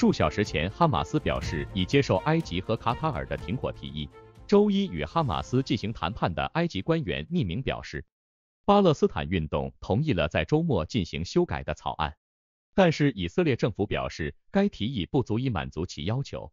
数小时前，哈马斯表示已接受埃及和卡塔尔的停火提议。周一与哈马斯进行谈判的埃及官员匿名表示，巴勒斯坦运动同意了在周末进行修改的草案，但是以色列政府表示该提议不足以满足其要求，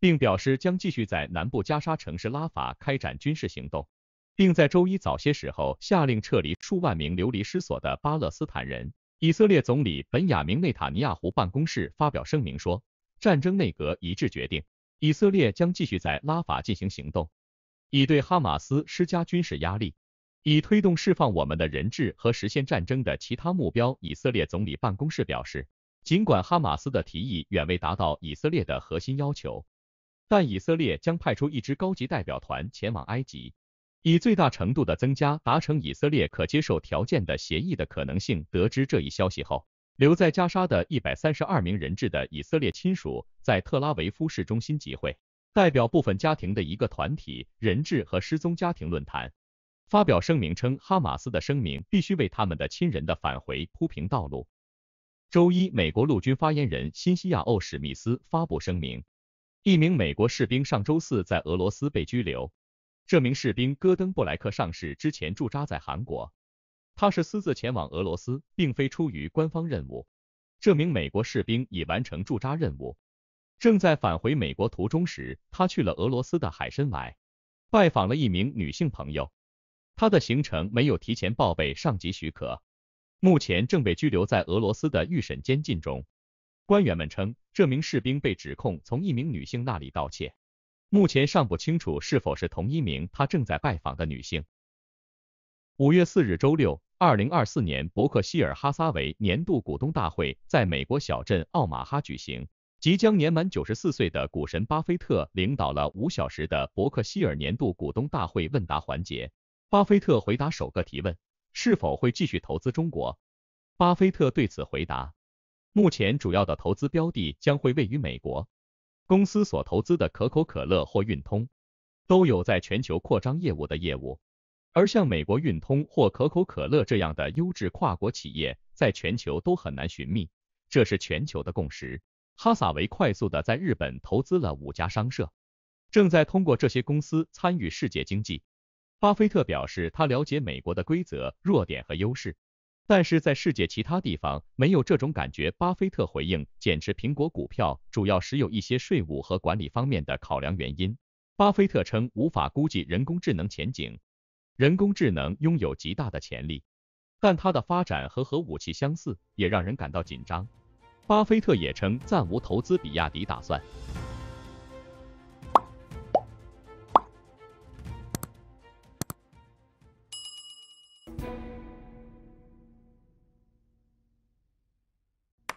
并表示将继续在南部加沙城市拉法开展军事行动，并在周一早些时候下令撤离数万名流离失所的巴勒斯坦人。以色列总理本雅明内塔尼亚胡办公室发表声明说，战争内阁一致决定，以色列将继续在拉法进行行动，以对哈马斯施加军事压力，以推动释放我们的人质和实现战争的其他目标。以色列总理办公室表示，尽管哈马斯的提议远未达到以色列的核心要求，但以色列将派出一支高级代表团前往埃及。以最大程度的增加达成以色列可接受条件的协议的可能性。得知这一消息后，留在加沙的一百三十二名人质的以色列亲属在特拉维夫市中心集会，代表部分家庭的一个团体“人质和失踪家庭论坛”发表声明称，哈马斯的声明必须为他们的亲人的返回铺平道路。周一，美国陆军发言人新西亚欧·史密斯发布声明，一名美国士兵上周四在俄罗斯被拘留。这名士兵戈登布莱克上市之前驻扎在韩国，他是私自前往俄罗斯，并非出于官方任务。这名美国士兵已完成驻扎任务，正在返回美国途中时，他去了俄罗斯的海参崴，拜访了一名女性朋友。他的行程没有提前报备上级许可，目前正被拘留在俄罗斯的预审监禁中。官员们称，这名士兵被指控从一名女性那里盗窃。目前尚不清楚是否是同一名他正在拜访的女性。五月四日周六，二零二四年伯克希尔哈撒韦年度股东大会在美国小镇奥马哈举行。即将年满九十四岁的股神巴菲特领导了五小时的伯克希尔年度股东大会问答环节。巴菲特回答首个提问：是否会继续投资中国？巴菲特对此回答：目前主要的投资标的将会位于美国。公司所投资的可口可乐或运通，都有在全球扩张业务的业务。而像美国运通或可口可乐这样的优质跨国企业，在全球都很难寻觅，这是全球的共识。哈萨维快速的在日本投资了五家商社，正在通过这些公司参与世界经济。巴菲特表示，他了解美国的规则、弱点和优势。但是在世界其他地方没有这种感觉。巴菲特回应减持苹果股票，主要实有一些税务和管理方面的考量原因。巴菲特称无法估计人工智能前景，人工智能拥有极大的潜力，但它的发展和核武器相似，也让人感到紧张。巴菲特也称暂无投资比亚迪打算。